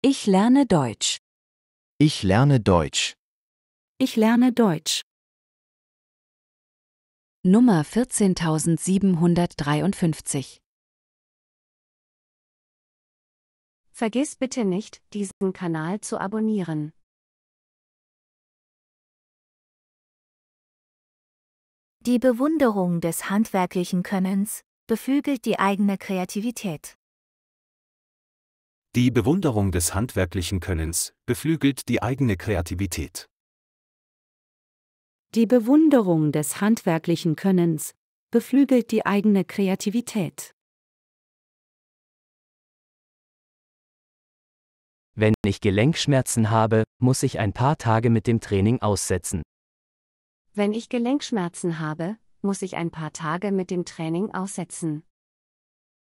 Ich lerne Deutsch. Ich lerne Deutsch. Ich lerne Deutsch. Nummer 14753 Vergiss bitte nicht, diesen Kanal zu abonnieren. Die Bewunderung des handwerklichen Könnens beflügelt die eigene Kreativität. Die Bewunderung des handwerklichen Könnens beflügelt die eigene Kreativität. Die Bewunderung des handwerklichen Könnens beflügelt die eigene Kreativität. Wenn ich Gelenkschmerzen habe, muss ich ein paar Tage mit dem Training aussetzen. Wenn ich Gelenkschmerzen habe, muss ich ein paar Tage mit dem Training aussetzen.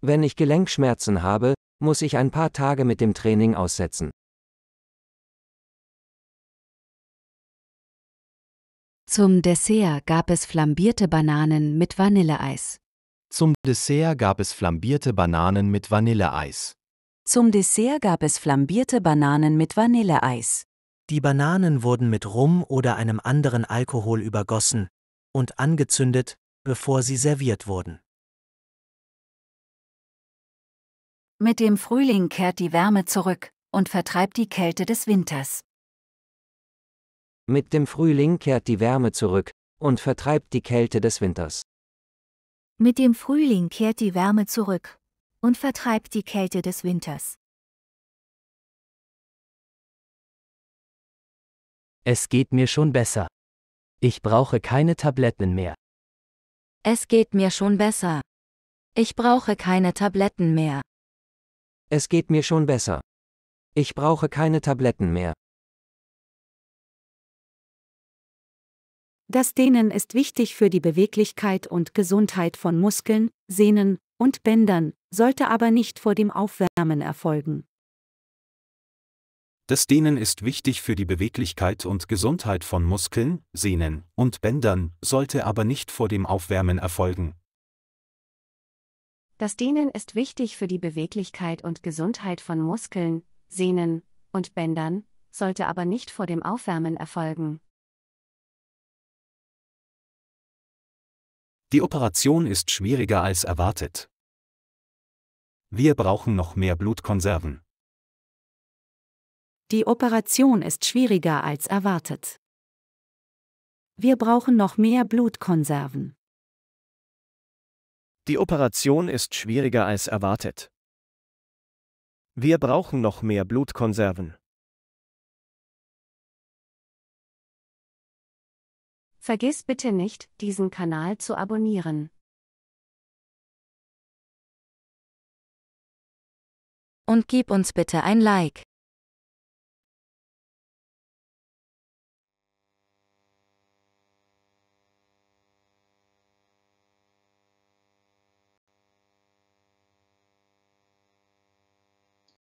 Wenn ich Gelenkschmerzen habe, muss ich ein paar Tage mit dem Training aussetzen. Zum Dessert gab es flambierte Bananen mit Vanilleeis. Zum Dessert gab es flambierte Bananen mit Vanilleeis. Zum Dessert gab es flambierte Bananen mit Vanilleeis. Die Bananen wurden mit Rum oder einem anderen Alkohol übergossen und angezündet, bevor sie serviert wurden. Mit dem Frühling kehrt die Wärme zurück und vertreibt die Kälte des Winters. Mit dem Frühling kehrt die Wärme zurück und vertreibt die Kälte des Winters. Mit dem Frühling kehrt die Wärme zurück und vertreibt die Kälte des Winters. Es geht mir schon besser. Ich brauche keine Tabletten mehr. Es geht mir schon besser. Ich brauche keine Tabletten mehr. Es geht mir schon besser. Ich brauche keine Tabletten mehr. Das Dehnen ist wichtig für die Beweglichkeit und Gesundheit von Muskeln, Sehnen und Bändern, sollte aber nicht vor dem Aufwärmen erfolgen. Das Dehnen ist wichtig für die Beweglichkeit und Gesundheit von Muskeln, Sehnen und Bändern, sollte aber nicht vor dem Aufwärmen erfolgen. Das Dehnen ist wichtig für die Beweglichkeit und Gesundheit von Muskeln, Sehnen und Bändern, sollte aber nicht vor dem Aufwärmen erfolgen. Die Operation ist schwieriger als erwartet. Wir brauchen noch mehr Blutkonserven. Die Operation ist schwieriger als erwartet. Wir brauchen noch mehr Blutkonserven. Die Operation ist schwieriger als erwartet. Wir brauchen noch mehr Blutkonserven. Vergiss bitte nicht, diesen Kanal zu abonnieren. Und gib uns bitte ein Like.